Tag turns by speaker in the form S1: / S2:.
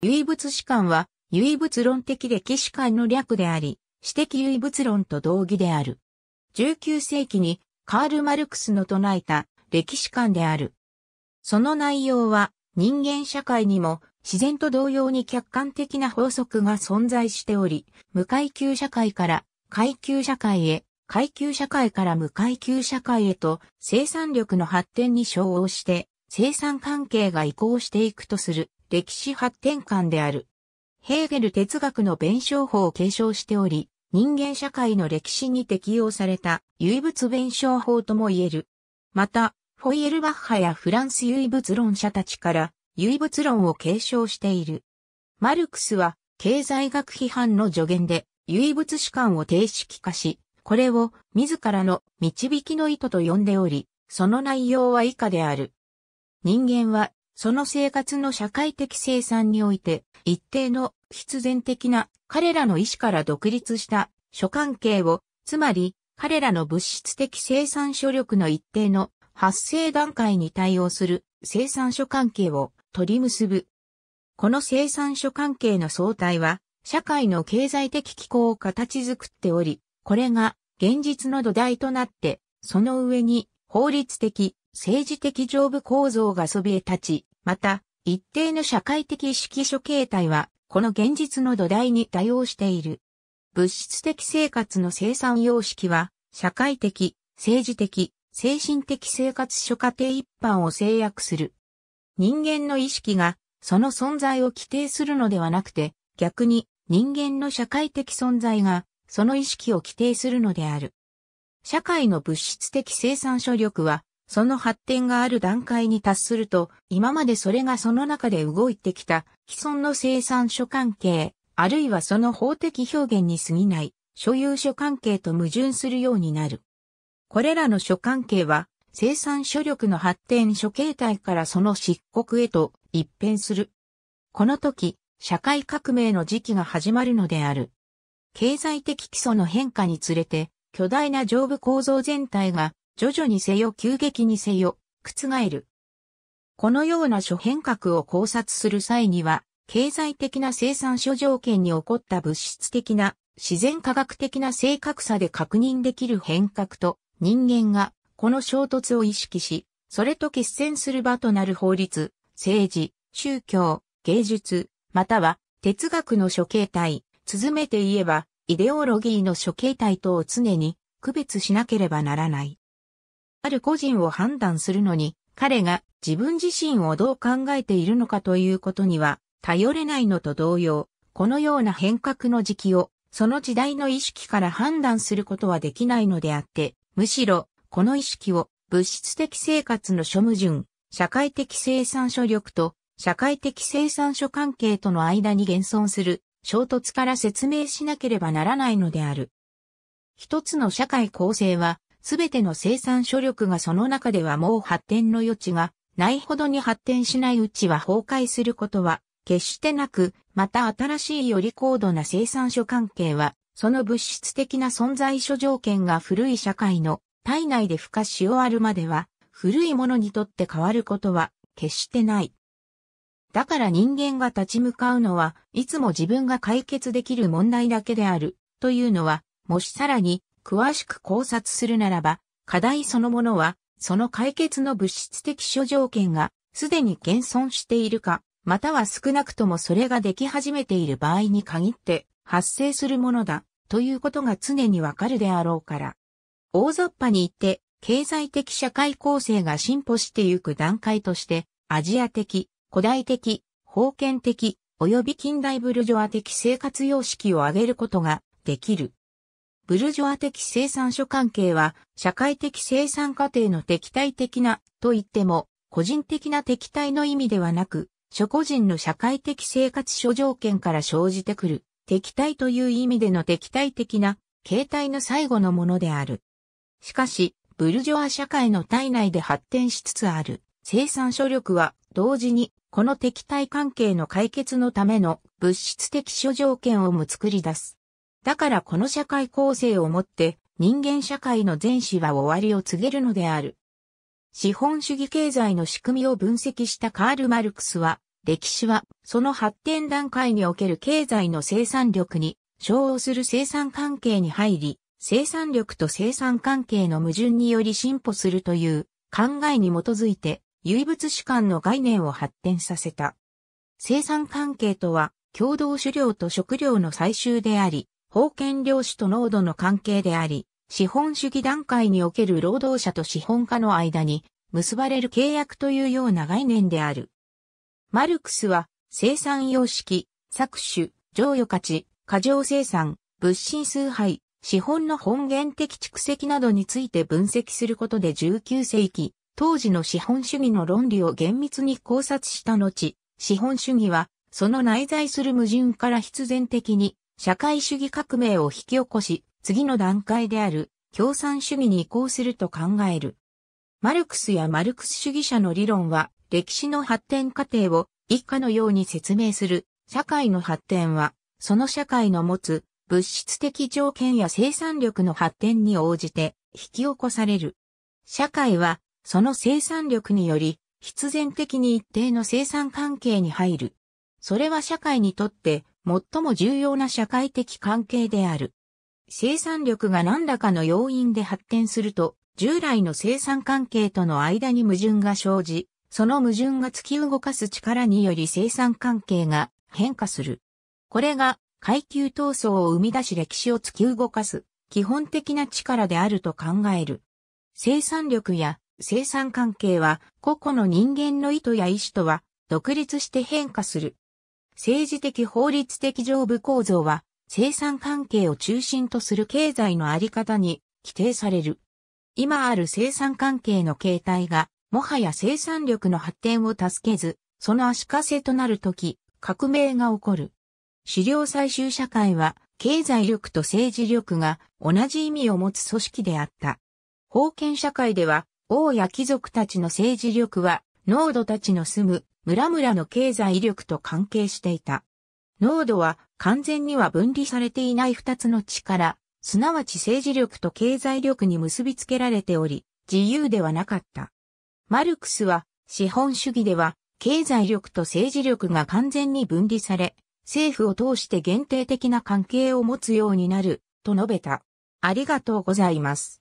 S1: 唯物史観は、唯物論的歴史観の略であり、私的唯物論と同義である。19世紀にカール・マルクスの唱えた歴史観である。その内容は人間社会にも自然と同様に客観的な法則が存在しており、無階級社会から階級社会へ、階級社会から無階級社会へと生産力の発展に照応して生産関係が移行していくとする。歴史発展観である。ヘーゲル哲学の弁証法を継承しており、人間社会の歴史に適用された唯物弁証法とも言える。また、フォイエルバッハやフランス唯物論者たちから唯物論を継承している。マルクスは経済学批判の助言で唯物史観を定式化し、これを自らの導きの意図と呼んでおり、その内容は以下である。人間はその生活の社会的生産において、一定の必然的な彼らの意思から独立した諸関係を、つまり彼らの物質的生産所力の一定の発生段階に対応する生産諸関係を取り結ぶ。この生産諸関係の相対は、社会の経済的機構を形作っており、これが現実の土台となって、その上に法律的、政治的上部構造がそびえ立ち、また、一定の社会的意識書形態は、この現実の土台に対応している。物質的生活の生産様式は、社会的、政治的、精神的生活諸過程一般を制約する。人間の意識が、その存在を規定するのではなくて、逆に人間の社会的存在が、その意識を規定するのである。社会の物質的生産所力は、その発展がある段階に達すると、今までそれがその中で動いてきた既存の生産所関係、あるいはその法的表現に過ぎない所有所関係と矛盾するようになる。これらの諸関係は、生産所力の発展諸形態からその漆黒へと一変する。この時、社会革命の時期が始まるのである。経済的基礎の変化につれて、巨大な上部構造全体が徐々にせよ急激にせよ、覆る。このような諸変革を考察する際には、経済的な生産諸条件に起こった物質的な自然科学的な正確さで確認できる変革と人間がこの衝突を意識し、それと決戦する場となる法律、政治、宗教、芸術、または哲学の諸形態、続めて言えば、イデオロギーの諸形態とを常に区別しなければならない。ある個人を判断するのに、彼が自分自身をどう考えているのかということには、頼れないのと同様、このような変革の時期を、その時代の意識から判断することはできないのであって、むしろ、この意識を物質的生活の諸矛盾、社会的生産所力と社会的生産所関係との間に現存する衝突から説明しなければならないのである。一つの社会構成はすべての生産所力がその中ではもう発展の余地がないほどに発展しないうちは崩壊することは決してなく、また新しいより高度な生産所関係は、その物質的な存在諸条件が古い社会の体内で付加し終わるまでは、古いものにとって変わることは決してない。だから人間が立ち向かうのは、いつも自分が解決できる問題だけである、というのは、もしさらに詳しく考察するならば、課題そのものは、その解決の物質的諸条件が、すでに現存しているか、または少なくともそれができ始めている場合に限って発生するものだ、ということが常にわかるであろうから。大雑把に言って、経済的社会構成が進歩してゆく段階として、アジア的、古代的、封建的、及び近代ブルジョア的生活様式を挙げることができる。ブルジョア的生産所関係は、社会的生産過程の敵対的な、と言っても、個人的な敵対の意味ではなく、諸個人の社会的生活諸条件から生じてくる、敵対という意味での敵対的な、形態の最後のものである。しかし、ブルジョア社会の体内で発展しつつある生産所力は同時にこの敵対関係の解決のための物質的諸条件をも作り出す。だからこの社会構成をもって人間社会の前史は終わりを告げるのである。資本主義経済の仕組みを分析したカール・マルクスは、歴史はその発展段階における経済の生産力に照応する生産関係に入り、生産力と生産関係の矛盾により進歩するという考えに基づいて唯物主観の概念を発展させた。生産関係とは共同狩猟と食料の採集であり、封建領主と濃度の関係であり、資本主義段階における労働者と資本家の間に結ばれる契約というような概念である。マルクスは生産様式、搾取、剰余価値、過剰生産、物心崇拝、資本の本源的蓄積などについて分析することで19世紀、当時の資本主義の論理を厳密に考察した後、資本主義はその内在する矛盾から必然的に社会主義革命を引き起こし、次の段階である共産主義に移行すると考える。マルクスやマルクス主義者の理論は、歴史の発展過程を以下のように説明する。社会の発展は、その社会の持つ物質的条件や生産力の発展に応じて引き起こされる。社会は、その生産力により、必然的に一定の生産関係に入る。それは社会にとって最も重要な社会的関係である。生産力が何らかの要因で発展すると、従来の生産関係との間に矛盾が生じ、その矛盾が突き動かす力により生産関係が変化する。これが階級闘争を生み出し歴史を突き動かす基本的な力であると考える。生産力や生産関係は個々の人間の意図や意志とは独立して変化する政治的法律的上部構造は、生産関係を中心とする経済のあり方に規定される。今ある生産関係の形態が、もはや生産力の発展を助けず、その足かせとなるとき、革命が起こる。資料最終社会は、経済力と政治力が同じ意味を持つ組織であった。封建社会では、王や貴族たちの政治力は、農奴たちの住む村々の経済力と関係していた。濃度は完全には分離されていない二つの力、すなわち政治力と経済力に結びつけられており、自由ではなかった。マルクスは、資本主義では、経済力と政治力が完全に分離され、政府を通して限定的な関係を持つようになる、と述べた。ありがとうございます。